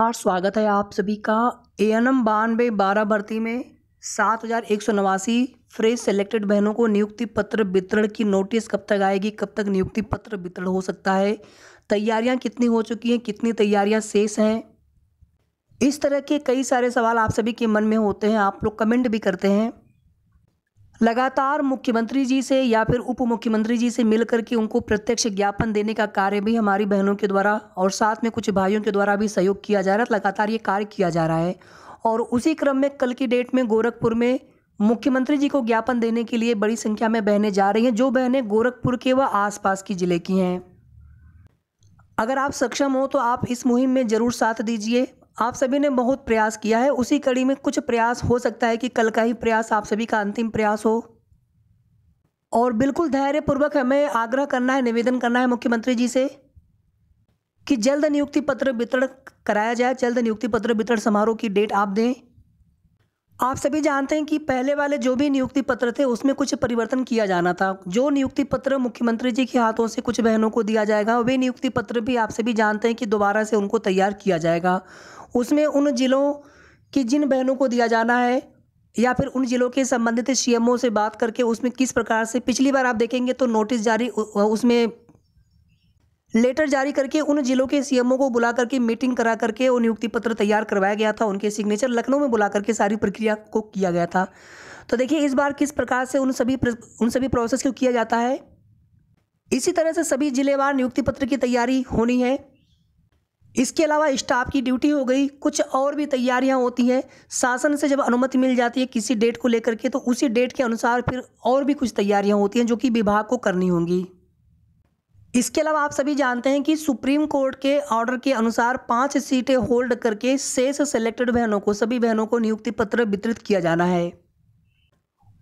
नमस्कार स्वागत है आप सभी का ए एन एम बानवे बारह भर्ती में सात हज़ार एक सौ नवासी फ्रेश सेलेक्टेड बहनों को नियुक्ति पत्र वितरण की नोटिस कब तक आएगी कब तक नियुक्ति पत्र वितरण हो सकता है तैयारियां कितनी हो चुकी हैं कितनी तैयारियां शेष हैं इस तरह के कई सारे सवाल आप सभी के मन में होते हैं आप लोग कमेंट भी करते हैं लगातार मुख्यमंत्री जी से या फिर उप मुख्यमंत्री जी से मिल के उनको प्रत्यक्ष ज्ञापन देने का कार्य भी हमारी बहनों के द्वारा और साथ में कुछ भाइयों के द्वारा भी सहयोग किया जा रहा है लगातार ये कार्य किया जा रहा है और उसी क्रम में कल की डेट में गोरखपुर में मुख्यमंत्री जी को ज्ञापन देने के लिए बड़ी संख्या में बहनें जा रही हैं जो बहनें गोरखपुर के व आसपास की ज़िले की हैं अगर आप सक्षम हो तो आप इस मुहिम में ज़रूर साथ दीजिए आप सभी ने बहुत प्रयास किया है उसी कड़ी में कुछ प्रयास हो सकता है कि कल का ही प्रयास आप सभी का अंतिम प्रयास हो और बिल्कुल धैर्यपूर्वक हमें आग्रह करना है निवेदन करना है मुख्यमंत्री जी से कि जल्द नियुक्ति पत्र वितरण कराया जाए जल्द नियुक्ति पत्र वितरण समारोह की डेट आप दें आप सभी जानते हैं कि पहले वाले जो भी नियुक्ति पत्र थे उसमें कुछ परिवर्तन किया जाना था जो नियुक्ति पत्र मुख्यमंत्री जी के हाथों से कुछ बहनों को दिया जाएगा वे नियुक्ति पत्र भी आप सभी जानते हैं कि दोबारा से उनको तैयार किया जाएगा उसमें उन जिलों की जिन बहनों को दिया जाना है या फिर उन जिलों के संबंधित सीएमओ से बात करके उसमें किस प्रकार से पिछली बार आप देखेंगे तो नोटिस जारी उसमें लेटर जारी करके उन जिलों के सीएमओ को बुला करके मीटिंग करा करके वो नियुक्ति पत्र तैयार करवाया गया था उनके सिग्नेचर लखनऊ में बुला करके सारी प्रक्रिया को किया गया था तो देखिए इस बार किस प्रकार से उन सभी उन सभी प्रोसेस को किया जाता है इसी तरह से सभी जिलेवार नियुक्ति पत्र की तैयारी होनी है इसके अलावा स्टाफ की ड्यूटी हो गई कुछ और भी तैयारियां होती हैं शासन से जब अनुमति मिल जाती है किसी डेट को लेकर के तो उसी डेट के अनुसार फिर और भी कुछ तैयारियां होती हैं जो कि विभाग को करनी होंगी इसके अलावा आप सभी जानते हैं कि सुप्रीम कोर्ट के ऑर्डर के अनुसार पांच सीटें होल्ड करके शेष सेलेक्टेड बहनों को सभी बहनों को नियुक्ति पत्र वितरित किया जाना है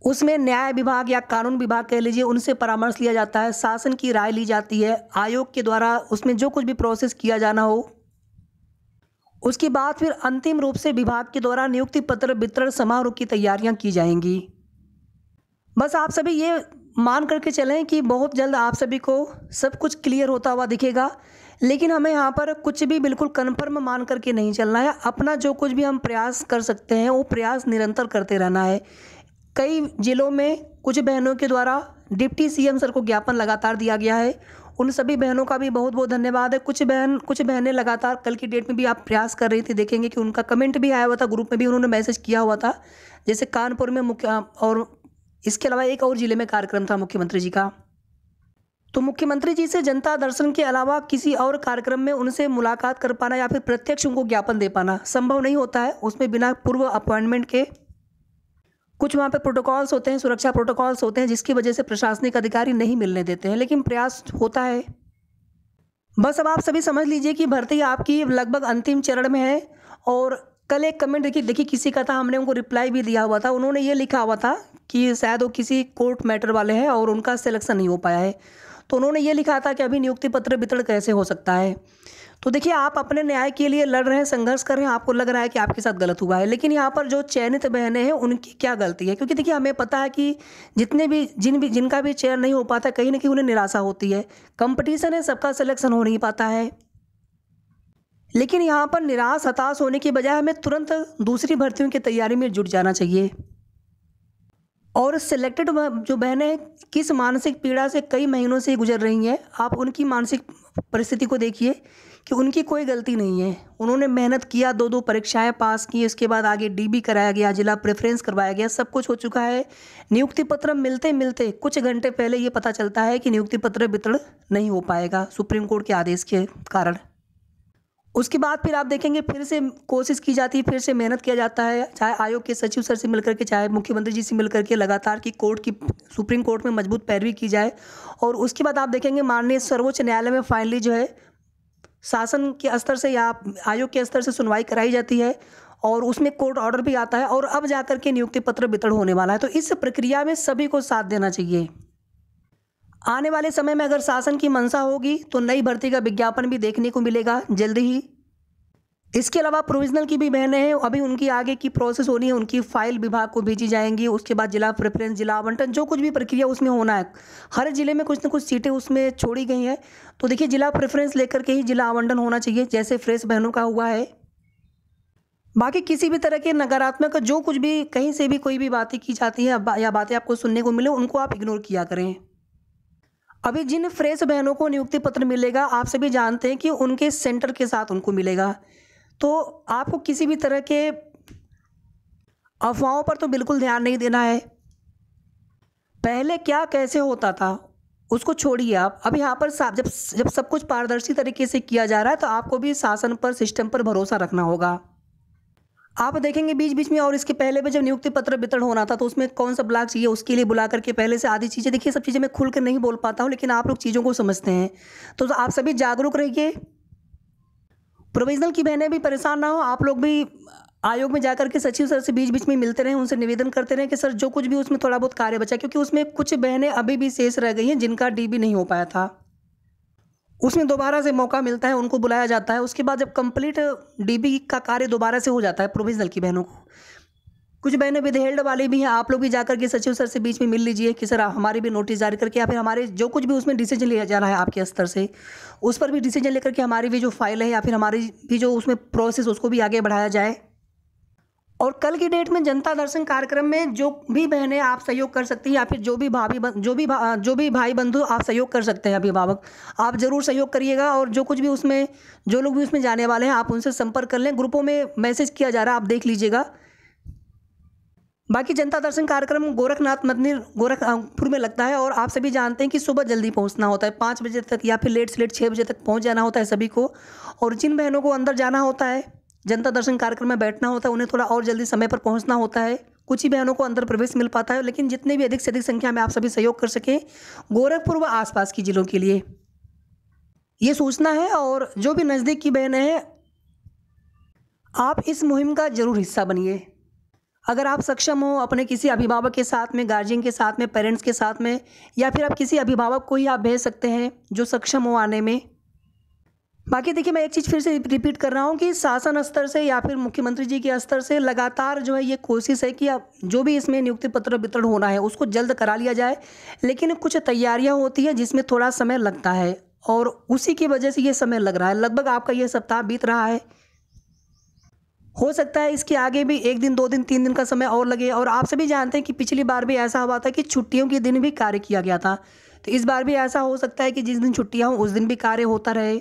उसमें न्याय विभाग या कानून विभाग कह लीजिए उनसे परामर्श लिया जाता है शासन की राय ली जाती है आयोग के द्वारा उसमें जो कुछ भी प्रोसेस किया जाना हो उसके बाद फिर अंतिम रूप से विभाग के द्वारा नियुक्ति पत्र वितरण समारोह की तैयारियां की जाएंगी बस आप सभी ये मान करके चलें कि बहुत जल्द आप सभी को सब कुछ क्लियर होता हुआ दिखेगा लेकिन हमें यहाँ पर कुछ भी बिल्कुल कन्फर्म मान करके नहीं चलना है अपना जो कुछ भी हम प्रयास कर सकते हैं वो प्रयास निरंतर करते रहना है कई जिलों में कुछ बहनों के द्वारा डिप्टी सीएम सर को ज्ञापन लगातार दिया गया है उन सभी बहनों का भी बहुत बहुत धन्यवाद है कुछ बहन कुछ बहनें लगातार कल की डेट में भी आप प्रयास कर रही थी देखेंगे कि उनका कमेंट भी आया हुआ था ग्रुप में भी उन्होंने मैसेज किया हुआ था जैसे कानपुर में मुख्य और इसके अलावा एक और जिले में कार्यक्रम था मुख्यमंत्री जी का तो मुख्यमंत्री जी से जनता दर्शन के अलावा किसी और कार्यक्रम में उनसे मुलाकात कर पाना या फिर प्रत्यक्ष उनको ज्ञापन दे पाना संभव नहीं होता है उसमें बिना पूर्व अपॉइंटमेंट के कुछ वहाँ पे प्रोटोकॉल्स होते हैं सुरक्षा प्रोटोकॉल्स होते हैं जिसकी वजह से प्रशासनिक अधिकारी नहीं मिलने देते हैं लेकिन प्रयास होता है बस अब आप सभी समझ लीजिए कि भर्ती आपकी लगभग अंतिम चरण में है और कल एक कमेंट देखिए देखिए किसी का था हमने उनको रिप्लाई भी दिया हुआ था उन्होंने ये लिखा हुआ था कि शायद वो किसी कोर्ट मैटर वाले हैं और उनका सिलेक्शन नहीं हो पाया है तो उन्होंने ये लिखा था कि अभी नियुक्ति पत्र वितरण कैसे हो सकता है तो देखिए आप अपने न्याय के लिए लड़ रहे हैं संघर्ष कर रहे हैं आपको लग रहा है कि आपके साथ गलत हुआ है लेकिन यहाँ पर जो चयनित बहनें हैं उनकी क्या गलती है क्योंकि देखिए हमें पता है कि जितने भी जिन भी जिनका भी चयन नहीं हो पाता कहीं ना कहीं उन्हें निराशा होती है कंपटीशन है सबका सिलेक्शन हो नहीं पाता है लेकिन यहाँ पर निराश हताश होने के बजाय हमें तुरंत दूसरी भर्तियों की तैयारी में जुट जाना चाहिए और सिलेक्टेड जो बहनें किस मानसिक पीड़ा से कई महीनों से गुजर रही हैं आप उनकी मानसिक परिस्थिति को देखिए कि उनकी कोई गलती नहीं है उन्होंने मेहनत किया दो दो परीक्षाएं पास की उसके बाद आगे डीबी कराया गया जिला प्रेफरेंस करवाया गया सब कुछ हो चुका है नियुक्ति पत्र मिलते मिलते कुछ घंटे पहले ये पता चलता है कि नियुक्ति पत्र वितरण नहीं हो पाएगा सुप्रीम कोर्ट के आदेश के कारण उसके बाद फिर आप देखेंगे फिर से कोशिश की जाती है फिर से मेहनत किया जाता है चाहे आयोग के सचिव सर से मिलकर के चाहे मुख्यमंत्री जी से मिलकर के लगातार की कोर्ट की सुप्रीम कोर्ट में मजबूत पैरवी की जाए और उसके बाद आप देखेंगे माननीय सर्वोच्च न्यायालय में फाइनली जो है शासन के स्तर से या आयोग के स्तर से सुनवाई कराई जाती है और उसमें कोर्ट ऑर्डर भी आता है और अब जाकर के नियुक्ति पत्र वितरण होने वाला है तो इस प्रक्रिया में सभी को साथ देना चाहिए आने वाले समय में अगर शासन की मंशा होगी तो नई भर्ती का विज्ञापन भी देखने को मिलेगा जल्द ही इसके अलावा प्रोविजनल की भी बहनें हैं अभी उनकी आगे की प्रोसेस होनी है उनकी फाइल विभाग को भेजी जाएंगी उसके बाद जिला प्रेफरेंस जिला आवंटन जो कुछ भी प्रक्रिया उसमें होना है हर जिले में कुछ ना कुछ सीटें उसमें छोड़ी गई हैं तो देखिए जिला प्रेफरेंस लेकर के ही जिला आवंटन होना चाहिए जैसे फ्रेश बहनों का हुआ है बाकी किसी भी तरह के नकारात्मक जो कुछ भी कहीं से भी कोई भी बातें की जाती है या बातें आपको सुनने को मिले उनको आप इग्नोर किया करें अभी जिन फ्रेश बहनों को नियुक्ति पत्र मिलेगा आप सभी जानते हैं कि उनके सेंटर के साथ उनको मिलेगा तो आपको किसी भी तरह के अफवाहों पर तो बिल्कुल ध्यान नहीं देना है पहले क्या कैसे होता था उसको छोड़िए आप अब यहाँ पर जब जब सब कुछ पारदर्शी तरीके से किया जा रहा है तो आपको भी शासन पर सिस्टम पर भरोसा रखना होगा आप देखेंगे बीच बीच में और इसके पहले भी जब नियुक्ति पत्र वितरण होना था तो उसमें कौन सा ब्लॉक चाहिए उसके लिए बुला करके पहले से आधी चीज़ें देखिए सब चीज़ें मैं खुल कर नहीं बोल पाता हूँ लेकिन आप लोग चीज़ों को समझते हैं तो, तो आप सभी जागरूक रहिए प्रोविजनल की बहनें भी परेशान ना हो आप लोग भी आयोग में जाकर के सचिव सर से बीच बीच में मिलते रहे उनसे निवेदन करते रहे कि सर जो कुछ भी उसमें थोड़ा बहुत कार्य बचा क्योंकि उसमें कुछ बहनें अभी भी शेष रह गई हैं जिनका डी नहीं हो पाया था उसमें दोबारा से मौका मिलता है उनको बुलाया जाता है उसके बाद जब कंप्लीट डीबी का कार्य दोबारा से हो जाता है प्रोविजनल की बहनों को कुछ बहनें विधेयल्ड वाली भी हैं आप लोग भी जाकर के सचिव सर से बीच में मिल लीजिए कि सर हमारी भी नोटिस जारी करके या फिर हमारे जो कुछ भी उसमें डिसीजन लिया जा रहा है आपके स्तर से उस पर भी डिसीजन लेकर के हमारी भी जो फाइल है या फिर हमारी भी जो उसमें प्रोसेस उसको भी आगे बढ़ाया जाए और कल की डेट में जनता दर्शन कार्यक्रम में जो भी बहनें आप सहयोग कर सकती हैं या फिर जो भी भाभी जो भी भा, जो भी भाई बंधु आप सहयोग कर सकते हैं अभिभावक आप ज़रूर सहयोग करिएगा और जो कुछ भी उसमें जो लोग भी उसमें जाने वाले हैं आप उनसे संपर्क कर लें ग्रुपों में मैसेज किया जा रहा है आप देख लीजिएगा बाकी जनता दर्शन कार्यक्रम गोरखनाथ मंदिर गोरखपुर में लगता है और आप सभी जानते हैं कि सुबह जल्दी पहुंचना होता है पाँच बजे तक या फिर लेट से लेट छः बजे तक पहुंच जाना होता है सभी को और जिन बहनों को अंदर जाना होता है जनता दर्शन कार्यक्रम में बैठना होता है उन्हें थोड़ा और जल्दी समय पर पहुंचना होता है कुछ ही बहनों को अंदर प्रवेश मिल पाता है लेकिन जितने भी अधिक से अधिक संख्या में आप सभी सहयोग कर सकें गोरखपुर व आसपास की जिलों के लिए ये सूचना है और जो भी नज़दीक की बहनें हैं आप इस मुहिम का ज़रूर हिस्सा बनिए अगर आप सक्षम हो अपने किसी अभिभावक के साथ में गार्जियन के साथ में पेरेंट्स के साथ में या फिर आप किसी अभिभावक को ही आप भेज सकते हैं जो सक्षम हो आने में बाकी देखिए मैं एक चीज़ फिर से रिपीट कर रहा हूँ कि शासन स्तर से या फिर मुख्यमंत्री जी के स्तर से लगातार जो है ये कोशिश है कि अब जो भी इसमें नियुक्ति पत्र वितरण होना है उसको जल्द करा लिया जाए लेकिन कुछ तैयारियाँ होती हैं जिसमें थोड़ा समय लगता है और उसी की वजह से ये समय लग रहा है लगभग आपका ये सप्ताह बीत रहा है हो सकता है इसके आगे भी एक दिन दो दिन तीन दिन का समय और लगे और आप सभी जानते हैं कि पिछली बार भी ऐसा हुआ था कि छुट्टियों के दिन भी कार्य किया गया था तो इस बार भी ऐसा हो सकता है कि जिस दिन छुट्टियाँ हों उस दिन भी कार्य होता रहे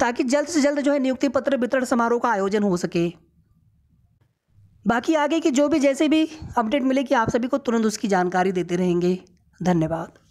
ताकि जल्द से जल्द जो है नियुक्ति पत्र वितरण समारोह का आयोजन हो सके बाकी आगे की जो भी जैसे भी अपडेट मिलेगी आप सभी को तुरंत उसकी जानकारी देते रहेंगे धन्यवाद